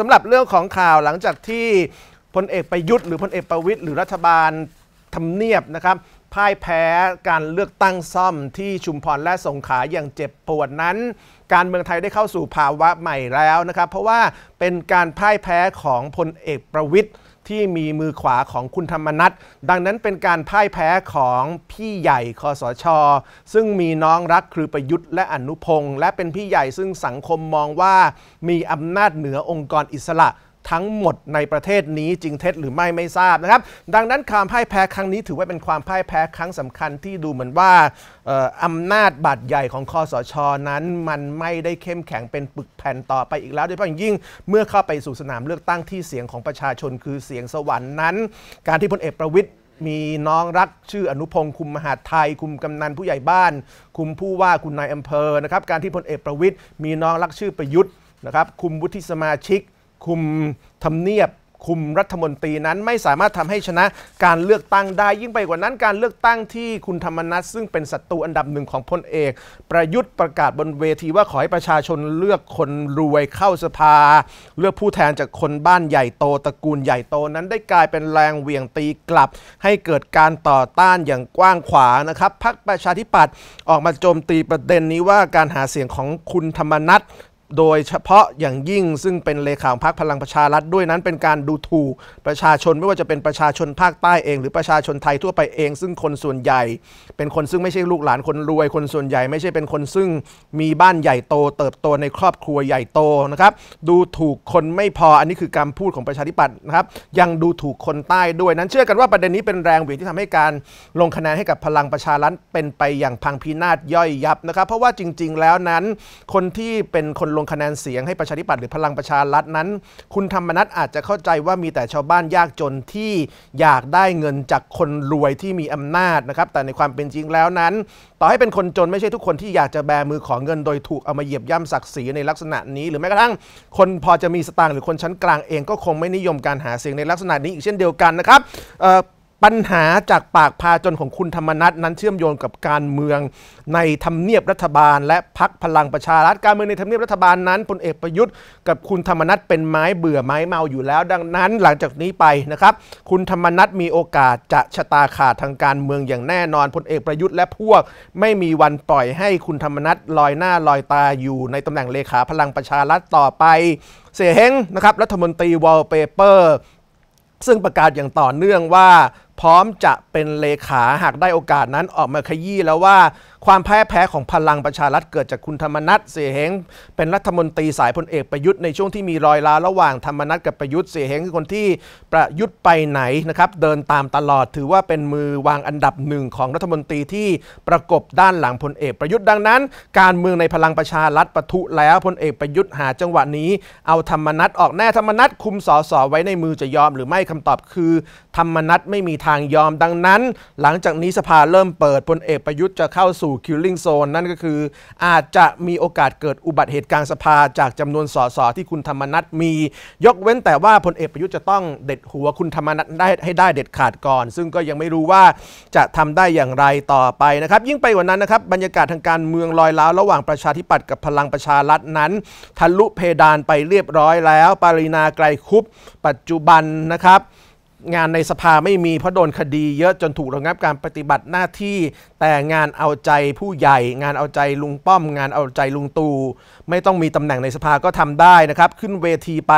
สำหรับเรื่องของข่าวหลังจากที่พลเอกประยุทธ์หรือพลเอกประวิตยหรือรัฐบาลทำเนียบนะครับพ่ายแพ้การเลือกตั้งซ่อมที่ชุมพรและสงขลาอย่างเจ็บปวดนั้น การเมืองไทยได้เข้าสู่ภาวะใหม่แล้วนะครับเพราะว่าเป็นการพ่ายแพ้ของพลเอกประวิตยที่มีมือขวาของคุณธรรมนัทดังนั้นเป็นการพ่ายแพ้ของพี่ใหญ่คอสช ซึ่งมีน้องรักคือประยุทธ์และอนุพงศ์และเป็นพี่ใหญ่ซึ่งสังคมมองว่า มีอำนาจเหนือองค์กรอิสระทั้งหมดในประเทศนี้จริงเท็จหรือไม่ไม่ทราบนะครับดังนั้นความพ่ายแพ้ครั้งนี้ถือว่าเป็นความพ่ายแพ้ครั้งสำคัญที่ดูเหมือนว่า อำนาจบาดใหญ่ของคอสชนั้น มันไม่ได้เข้มแข็งเป็นปึกแผ่นต่อไปอีกแล้วโดยเฉพาะอย่างยิ่งเมื่อเข้าไปสู่สนามเลือกตั้งที่เสียงของประชาชนคือเสียงสวรรค์นั้น การที่พลเอกประวิทย์มีน้องรักชื่ออนุพงศ์คุมมหาไทยคุมกำนันผู้ใหญ่บ้าน คุมผู้ว่าคุณนายอำเภอนะครับการที่พลเอกประวิทย์มีน้องรักชื่อประยุทธ์นะครับคุมวุฒิสมาชิกคุมทำเนียบ คุมรัฐมนตรีนั้นไม่สามารถทำให้ชนะการเลือกตั้งได้ยิ่งไปกว่านั้น การเลือกตั้งที่คุณธรรมนัสซึ่งเป็นศัตรูอันดับหนึ่งของพลเอกประยุทธ์ประกาศบนเวทีว่าขอให้ประชาชนเลือกคนรวยเข้าสภาเลือกผู้แทนจากคนบ้านใหญ่โตตระกูลใหญ่โตนั้นได้กลายเป็นแรงเหวี่ยงตีกลับ ให้เกิดการต่อต้านอย่างกว้างขวางนะครับพรรคประชาธิปัตย์ออกมาโจมตีประเด็นนี้ว่าการหาเสียงของคุณธรรมนัสโดยเฉพาะอย่างยิ่งซึ่งเป็นเลขาของพรรคพลังประชารัฐด้วยนั้นเป็นการดูถูกประชาชนไม่ว่าจะเป็นประชาชนภาคใต้เอง หรือประชาชนไทยทั่วไปเอง ซึ่งคนส่วนใหญ่ เป็นคนซึ่งไม่ใช่ลูกหลานคนรวยคนส่วนใหญ่ไม่ใช่เป็นคนซึ่งมีบ้านใหญ่โตเติบโตในครอบครัวใหญ่โตนะครับดูถูกคนไม่พออันนี้คือการพูดของประชาธิปัตย์นะครับยังดูถูกคนใต้ด้วยนั้น เชื่อกันว่าประเด็นนี้เป็นแรงเหวี่ยงที่ทำให้การลงคะแนนให้กับพลังประชารัฐเป็นไปอย่างพังพินาศย่อยยับนะครับ เพราะว่าจริง ๆ แล้วนั้น คนที่เป็นคนลงคะแนนเสียงให้ประชาธิปัตย์หรือพลังประชารัฐนั้น คุณธรรมนัฐอาจจะเข้าใจว่ามีแต่ชาวบ้านยากจนที่อยากได้เงินจากคนรวยที่มีอำนาจนะครับแต่ในความเป็นจริงแล้วนั้น ต่อให้เป็นคนจนไม่ใช่ทุกคนที่อยากจะแบมือของเงินโดยถูก เอามาเหยียบย่ำศักดิ์ศรีในลักษณะนี้หรือแม้กระทั่งคนพอจะมีสตางค์หรือคนชั้นกลางเองก็คงไม่นิยมการหาเสียงในลักษณะนี้อีกเช่นเดียวกันนะครับปัญหาจากปากพาจนของคุณธรรมนัฐนั้นเชื่อมโยงกับการเมืองในทำเนียบรัฐบาล และพักพลังประชารัฐการเมืองในทำเนียบรัฐบาลนั้นพลเอกประยุทธ์กับคุณธรรมนัฐเป็นไม้เบื่อไม้เมาอยู่แล้ว ดังนั้น หลังจากนี้ไปนะครับ คุณธรรมนัฐมีโอกาสจะชะตาขาดทางการเมืองอย่างแน่นอนพลเอกประยุทธ์ และพวกไม่มีวันปล่อยให้คุณธรรมนัฐลอยหน้าลอยตาอยู่ ในตำแหน่งเลขาพลังประชารัฐต่อไปเสียเฮงนะครับรัฐมนตรีวอลเปเปอร์ซึ่งประกาศอย่างต่อเนื่องว่าพร้อมจะเป็นเลขาหากได้โอกาสนั้นออกมาขยี้แล้วว่าความแพ้แพ้ของพลังประชารัฐเกิดจากคุณธรรมนัทเสียเฮงเป็นรัฐมนตรีสายพลเอกประยุทธ์ในช่วงที่มีรอยล้าระหว่างธรรมนัทกับประยุทธ์เสียเฮงคือคนที่ประยุทธ์ไปไหนนะครับเดินตามตลอดถือว่าเป็นมือวางอันดับหนึ่งของรัฐมนตรีที่ประกบด้านหลังพลเอกประยุทธ์ดังนั้น การเมืองในพลังประชารัฐปะทุแล้วพลเอกประยุทธ์หาจังหวะนี้เอาธรรมนัทออกแน่ธรรมนัทคุมสอสอไว้ในมือจะยอม หรือไม่คำตอบคือธรรมนัทไม่มีทางยอมดังนั้นหลังจากนี้สภาเริ่มเปิดพลเอกประยุทธ์จะเข้าสู่คิลลิ่งโซนนั่นก็คืออาจจะมีโอกาสเกิดอุบัติเหตุกลางสภา จากจำนวนสสที่คุณธรรมนัฐมียกเว้นแต่ว่าพลเอกประยุทธ์จะต้องเด็ดหัวคุณธรรมนัฐได้ให้ได้เด็ดขาดก่อน ซึ่งก็ยังไม่รู้ว่าจะทำได้อย่างไรต่อไปนะครับ ยิ่งไปกว่านั้นนะครับบรรยากาศทางการเมืองลอยล้าวระหว่างประชาธิปัตย์กับพลังประชารัฐนั้นทะลุเพดานไปเรียบร้อยแล้ว ปารีนาไกลคุปปัจจุบันนะครับงานในสภาไม่มีเพราะโดนคดีเยอะจนถูกระงับการปฏิบัติหน้าที่ แต่งานเอาใจผู้ใหญ่ งานเอาใจลุงป้อม งานเอาใจลุงตูไม่ต้องมีตำแหน่งในสภาก็ทำได้นะครับ ขึ้นเวทีไป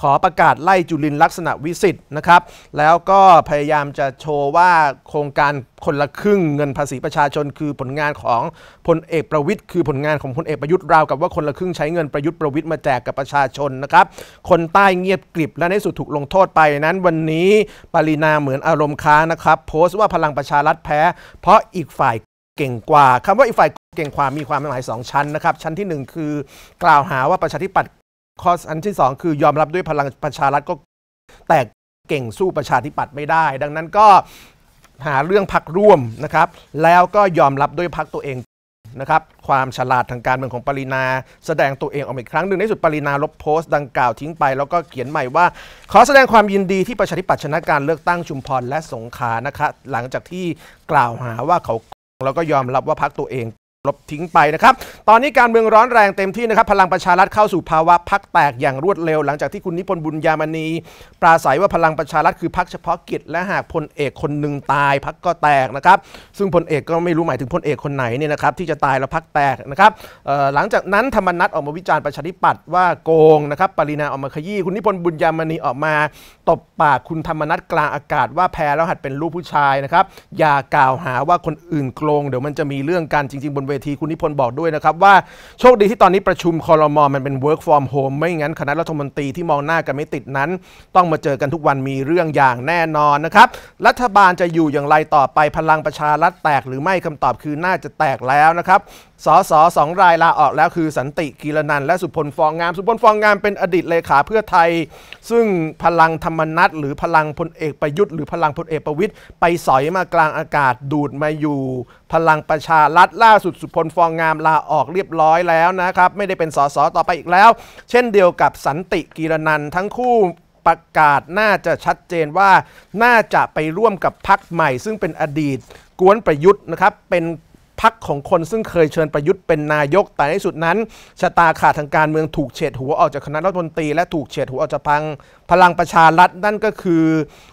ขอประกาศไล่จุลินลักษณะวิสิทธ์นะครับ แล้วก็พยายามจะโชว์ว่าโครงการคนละครึ่งเงินภาษีประชาชน คือผลงานของพลเอกประวิทย์คือผลงานของพลเอกประยุทธ์ราวกับว่าคนละครึ่งใช้เงินประยุทธ์ประวิทย์มาแจกกับประชาชนนะครับคนใต้เงียบกริบและในสุดถูกลงโทษไปนั้นวันนี้ปรีนาเหมือนอารมณ์ค้างนะครับโพสต์ว่าพลังประชารัฐแพ้ เพราะอีกฝ่ายเก่งกว่าคำว่าอีกฝ่ายเก่งกว่ามีความหมายสองชั้นนะครับ ชั้นที่ 1 คือกล่าวหาว่าประชาธิปัตย์ข้อชั้นที่ 2 คือยอมรับด้วยพลังประชารัฐก็แตกเก่งสู้ประชาธิปัตย์ไม่ได้ ดังนั้นก็หาเรื่องพักร่วมนะครับแล้วก็ยอมรับด้วยพักตัวเองนะครับความฉลาดทางการเมืองของปรินาแสดงตัวเองออกมาอีกครั้งหนึ่งในสุดปรินาลบโพสต์ดังกล่าวทิ้งไป แล้วก็เขียนใหม่ว่าขอแสดงความยินดีที่ประชาธิปัตย์ชนะการเลือกตั้งชุมพรและสงขลานะคะหลังจากที่กล่าวหาว่าเขาแล้วก็ยอมรับว่าพักตัวเองลบทิ้งไปนะครับ ตอนนี้การเมืองร้อนแรงเต็มที่นะครับ พลังประชารัฐเข้าสู่ภาวะพักแตกอย่างรวดเร็วหลังจากที่คุณนิพนธ์บุญยามณี ปราศัยว่าพลังประชารัฐคือพักเฉพาะกิจ และหากพลเอกคนหนึ่งตายพักก็แตกนะครับ ซึ่งพลเอกก็ไม่รู้หมายถึงพลเอกคนไหนเนี่ยนะครับที่จะตายแล้วพักแตกนะครับหลังจากนั้นธรรมนัตออกมาวิจารณ์ประชาธิปัตย์ว่าโกงนะครับปรินาออกมาขยี้คุณนิพนธ์บุญยามณีออกมาตบปากคุณธรรมนัตกลางอากาศว่าแพ้แล้วหัดเป็นลูกผู้ชายนะครับ อย่ากล่าวหาว่าคนอื่นโกงเดี๋ยวมันจะมีเรื่องกันจริงๆบนเวทีคุณนิพนธ์บอกด้วยนะครับว่า โชคดีที่ตอนนี้ประชุมคอรมอมันเป็น work from home ไม่งั้นคณะรัฐมนตรีที่มองหน้ากันไม่ติดนั้น ต้องมาเจอกันทุกวันมีเรื่องอย่างแน่นอนนะครับ รัฐบาลจะอยู่อย่างไรต่อไปพลังประชารัฐแตกหรือไม่คำตอบคือน่าจะแตกแล้วนะครับสสสองรายลาออกแล้วคือสันติกีรนันและสุพลฟองงามสุพลฟองงามเป็นอดีตเลขาเพื่อไทย ซึ่งพลังธรรมนัตหรือพลังพลเอกประยุทธ์หรือพลังพลเอกประวิทย์ไปสอยมากลางอากาศดูดมาอยู่พลังประชารัฐล่าสุดสุพลฟองงามลาออกเรียบร้อยแล้วนะครับไม่ได้เป็นสสต่อไปอีกแล้ว เช่นเดียวกับสันติกีรนันทั้งคู่ประกาศน่าจะชัดเจนว่าน่าจะไปร่วมกับพักใหม่ ซึ่งเป็นอดีตกวนประยุทธ์นะครับเป็นพักของคนซึ่งเคยเชิญประยุทธ์เป็นนายก แต่ในสุดนั้นชะตาขาดทางการเมืองถูกเฉดหัวออกจากคณะรัฐมนตรีและถูกเฉดหัวออกจากพังพลังประชารัฐนั่นก็คือ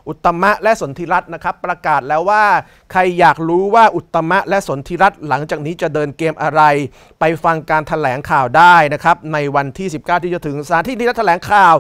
อุตมะและสนธิรัตน์นะครับ ประกาศแล้วว่า ใครอยากรู้ว่าอุตมะและสนธิรัตน์หลังจากนี้จะเดินเกมอะไร ไปฟังการถแถลงข่าวได้นะครับในวันที่19ที่จะถึงสารที่นีรัแถลงข่าว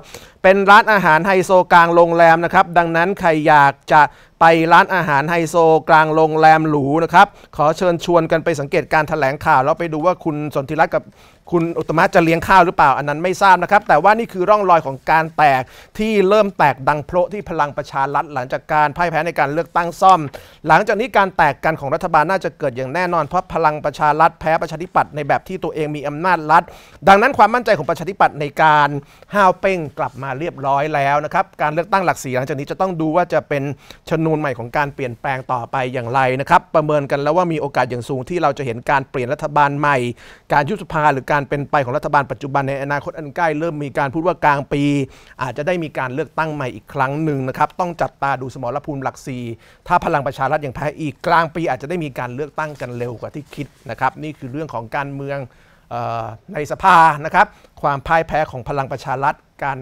เป็นร้านอาหารไฮโซกลางโรงแรมนะครับ ดังนั้นใครอยากจะไปร้านอาหารไฮโซกลางโรงแรมหรูนะครับ ขอเชิญชวนกันไปสังเกตการถแถลงข่าว แล้วไปดูว่าคุณสนธิรัตน์กับคุณอุตมะจะเลี้ยงข้าวหรือเปล่าอันนั้นไม่ทราบนะครับแต่ว่านี่คือร่องรอยของการแตกที่เริ่มแตกดังโพะที่พลังประชารัฐหลังจากการพ่ายแพ้ในการเลือกตั้งซ่อม หลังจากนี้การแตกกันของรัฐบาลน่าจะเกิดอย่างแน่นอนเพราะพลังประชารัฐแพ้ประชาธิปัตย์ในแบบที่ตัวเองมีอำนาจรัฐดังนั้นความมั่นใจของประชาธิปัตย์ในการห้าวเป้งกลับมาเรียบร้อยแล้วนะครับการเลือกตั้งหลักสีหลังจากนี้จะต้องดูว่าจะเป็นชนวนใหม่ของการเปลี่ยนแปลงต่อไปอย่างไรนะครับประเมินกันแล้วว่ามีโอกาสอย่างสูง ที่เราจะเห็นการเปลี่ยนรัฐบาลใหม่ การยุบสภาหรือการเป็นไปของรัฐบาลปัจจุบันในอนาคตอันใกล้เริ่มมีการพูดว่ากลางปีอาจจะได้มีการเลือกตั้งใหม่อีกครั้งหนึ่งนะครับ ต้องจับตาดูสมรภูมิหลักสีถ้าพลังประชารัฐยังแพ้อีกกลางปีอาจจะได้มีการเลือกตั้งกันเร็วกว่าที่คิดนะครับ นี่คือเรื่องของการเมืองในสภานะครับ ความพ่ายแพ้ของพลังประชารัฐ การ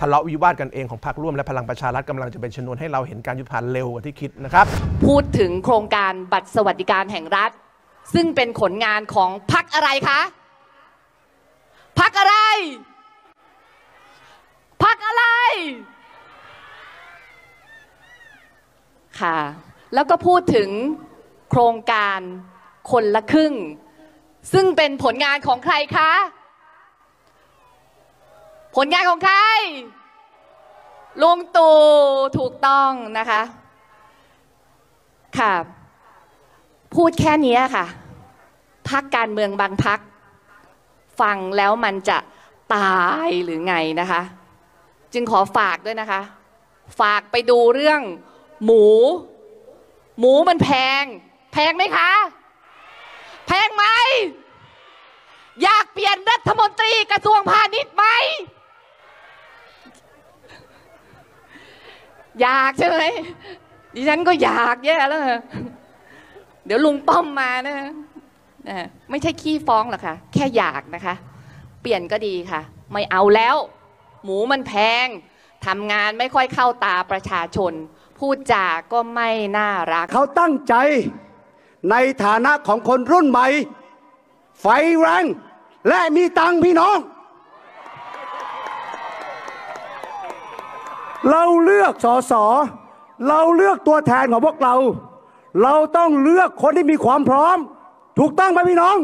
ทะเลาะวิวาทกันเองของพรรคร่วมและพลังประชารัฐกำลังจะเป็นชนวนให้เราเห็นการยุบพันเร็วกว่าที่คิดนะครับ พูดถึงโครงการบัตรสวัสดิการแห่งรัฐ ซึ่งเป็นผลงานของพรรคอะไรคะพักอะไร พักอะไร ค่ะ แล้วก็พูดถึงโครงการคนละครึ่ง ซึ่งเป็นผลงานของใครคะ ผลงานของใคร ลุงตู่ถูกต้องนะคะ ค่ะ พูดแค่นี้ค่ะ พักการเมืองบางพักฟังแล้วมันจะตายหรือไงนะคะ จึงขอฝากด้วยนะคะ ฝากไปดูเรื่อง หมู หมูมันแพง แพงไหมคะ แพงไหมอยากเปลี่ยนรัฐมนตรี กระทรวงพาณิชย์ไหม อยากใช่ไหมดิฉันก็อยากแย่แล้ว เดี๋ยวลุงป้อมมานะไม่ใช่ขี้ฟ้องหรอกค่ะ แค่อยากนะคะ เปลี่ยนก็ดีค่ะ ไม่เอาแล้ว หมูมันแพง ทำงานไม่ค่อยเข้าตาประชาชน พูดจา ก็ไม่น่ารัก เขาตั้งใจ ในฐานะของคนรุ่นใหม่ ไฟแรง และมีตังพี่น้อง เราเลือกสอสอ เราเลือกตัวแทนของพวกเรา เราต้องเลือกคนที่มีความพร้อมถูกต้องไหมพี่น้อง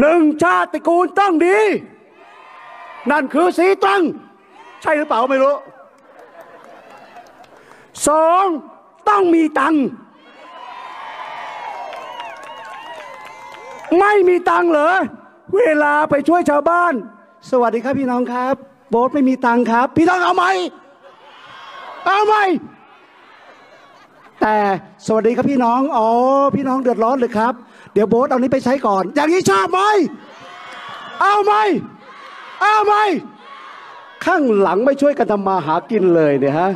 หนึ่งชาติกูลต้องดีนั่นคือสีตัังใช่หรือเปล่าไม่รู้สองต้องมีตังไม่มีตังเหรอเวลาไปช่วยชาวบ้าน สวัสดีครับพี่น้องครับ โบ๊ทไม่มีตังครับ พี่น้องเอาไหมเอาไหมแต่สวัสดีครับพี่น้อง อ๋อ พี่น้องเดือดร้อนหรือครับ เดี๋ยวโบ๊ทเอานี้ไปใช้ก่อน อย่างนี้ชอบไหม เอาไหม เอาไหม ข้างหลังไม่ช่วยกันทำมาหากินเลยเนี่ยฮะ